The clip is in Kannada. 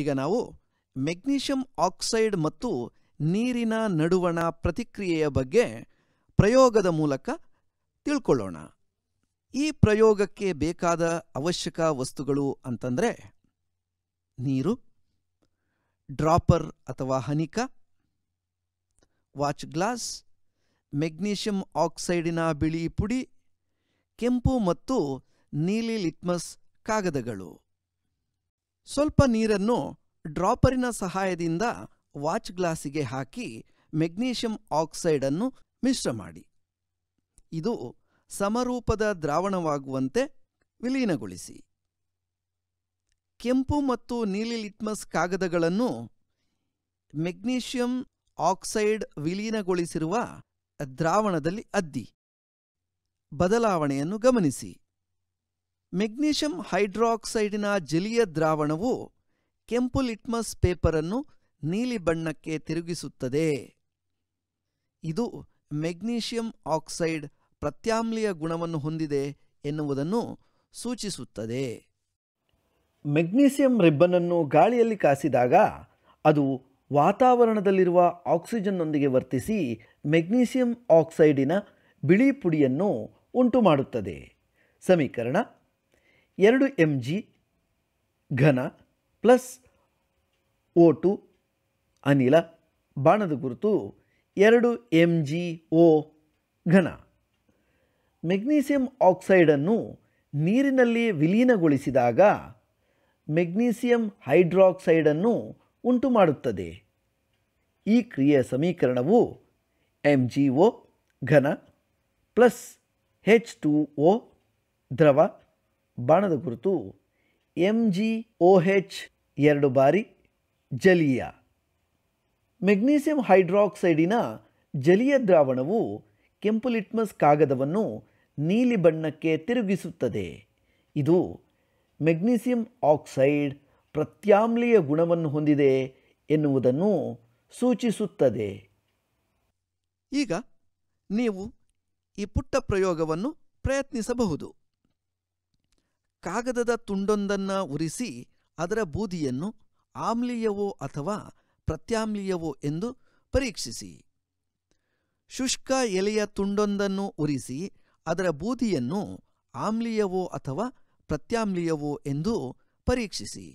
ಈಗ ನಾವು ಮೆಗ್ನೀಷಿಯಂ ಆಕ್ಸೈಡ್ ಮತ್ತು ನೀರಿನ ನಡುವಣ ಪ್ರತಿಕ್ರಿಯೆಯ ಬಗ್ಗೆ ಪ್ರಯೋಗದ ಮೂಲಕ ತಿಳ್ಕೊಳ್ಳೋಣ ಈ ಪ್ರಯೋಗಕ್ಕೆ ಬೇಕಾದ ಅವಶ್ಯಕ ವಸ್ತುಗಳು ಅಂತಂದರೆ ನೀರು ಡ್ರಾಪರ್ ಅಥವಾ ಹನಿಕ ವಾಚ್ ಗ್ಲಾಸ್ ಮೆಗ್ನೀಷಿಯಂ ಆಕ್ಸೈಡಿನ ಬಿಳಿ ಪುಡಿ ಕೆಂಪು ಮತ್ತು ನೀಲಿ ಲಿಟ್ಮಸ್ ಕಾಗದಗಳು ಸ್ವಲ್ಪ ನೀರನ್ನು ಡ್ರಾಪರಿನ ಸಹಾಯದಿಂದ ವಾಚ್ ಗ್ಲಾಸಿಗೆ ಹಾಕಿ ಮೆಗ್ನೀಷಿಯಂ ಅನ್ನು ಮಿಶ್ರ ಮಾಡಿ ಇದು ಸಮರೂಪದ ದ್ರಾವಣವಾಗುವಂತೆ ವಿಲೀನಗೊಳಿಸಿ ಕೆಂಪು ಮತ್ತು ನೀಲಿ ಲಿಟ್ಮಸ್ ಕಾಗದಗಳನ್ನು ಮೆಗ್ನೀಷಿಯಂ ಆಕ್ಸೈಡ್ ವಿಲೀನಗೊಳಿಸಿರುವ ದ್ರಾವಣದಲ್ಲಿ ಅದ್ದಿ ಬದಲಾವಣೆಯನ್ನು ಗಮನಿಸಿ ಮೆಗ್ನೀಷಿಯಂ ಹೈಡ್ರಾಕ್ಸೈಡಿನ ಜಲೀಯ ದ್ರಾವಣವು ಕೆಂಪು ಲಿಟ್ಮಸ್ ಪೇಪರನ್ನು ನೀಲಿ ಬಣ್ಣಕ್ಕೆ ತಿರುಗಿಸುತ್ತದೆ ಇದು ಮೆಗ್ನೀಷಿಯಂ ಆಕ್ಸೈಡ್ ಪ್ರತ್ಯಾಮ್ಲೀಯ ಗುಣವನ್ನು ಹೊಂದಿದೆ ಎನ್ನುವುದನ್ನು ಸೂಚಿಸುತ್ತದೆ ಮೆಗ್ನೀಸಿಯಂ ರಿಬ್ಬನನ್ನು ಗಾಳಿಯಲ್ಲಿ ಕಾಸಿದಾಗ ಅದು ವಾತಾವರಣದಲ್ಲಿರುವ ಆಕ್ಸಿಜನ್ನೊಂದಿಗೆ ವರ್ತಿಸಿ ಮೆಗ್ನೀಸಿಯಂ ಆಕ್ಸೈಡಿನ ಬಿಳಿ ಪುಡಿಯನ್ನು ಉಂಟುಮಾಡುತ್ತದೆ ಸಮೀಕರಣ ಎರಡು ಎಮ್ ಜಿ ಘನ ಪ್ಲಸ್ ಓ ಟು ಅನಿಲ ಬಾಣದ ಗುರುತು ಎರಡು ಎಮ್ ಜಿ ಓ ಘನ ಮೆಗ್ನೀಸಿಯಂ ಆಕ್ಸೈಡನ್ನು ನೀರಿನಲ್ಲಿ ವಿಲೀನಗೊಳಿಸಿದಾಗ ಮೆಗ್ನೀಸಿಯಂ ಹೈಡ್ರಾಕ್ಸೈಡನ್ನು ಉಂಟು ಮಾಡುತ್ತದೆ ಈ ಕ್ರಿಯೆಯ ಸಮೀಕರಣವು ಎಮ್ ಜಿ ಘನ ಪ್ಲಸ್ ಹೆಚ್ ಟು ಒ ದ್ರವ ಬಾಣದ ಗುರುತು ಎಂ ಜಿ ಒ ಹೆಚ್ ಎರಡು ಬಾರಿ ಜಲೀಯ ಮೆಗ್ನೀಸಿಯಂ ಹೈಡ್ರಾಕ್ಸೈಡಿನ ಜಲೀಯ ದ್ರಾವಣವು ಕೆಂಪು ಲಿಟ್ಮಸ್ ಕಾಗದವನ್ನು ನೀಲಿ ಬಣ್ಣಕ್ಕೆ ತಿರುಗಿಸುತ್ತದೆ ಇದು ಮೆಗ್ನೀಸಿಯಂ ಆಕ್ಸೈಡ್ ಪ್ರತ್ಯಾಮ್ಲೀಯ ಗುಣವನ್ನು ಹೊಂದಿದೆ ಎನ್ನುವುದನ್ನು ಸೂಚಿಸುತ್ತದೆ ಈಗ ನೀವು ಈ ಪುಟ್ಟ ಪ್ರಯೋಗವನ್ನು ಪ್ರಯತ್ನಿಸಬಹುದು ಕಾಗದದ ತುಂಡೊಂದನ್ನ ಉರಿಸಿ ಅದರ ಬೂದಿಯನ್ನು ಆಮ್ಲೀಯವೋ ಅಥವಾ ಪ್ರತ್ಯಾಮ್ಲೀಯವೋ ಎಂದು ಪರೀಕ್ಷಿಸಿ ಶುಷ್ಕ ಎಲೆಯ ತುಂಡೊಂದನ್ನು ಉರಿಸಿ ಅದರ ಬೂದಿಯನ್ನು ಆಮ್ಲೀಯವೋ ಅಥವಾ ಪ್ರತ್ಯಾಮ್ಲೀಯವೋ ಎಂದು ಪರೀಕ್ಷಿಸಿ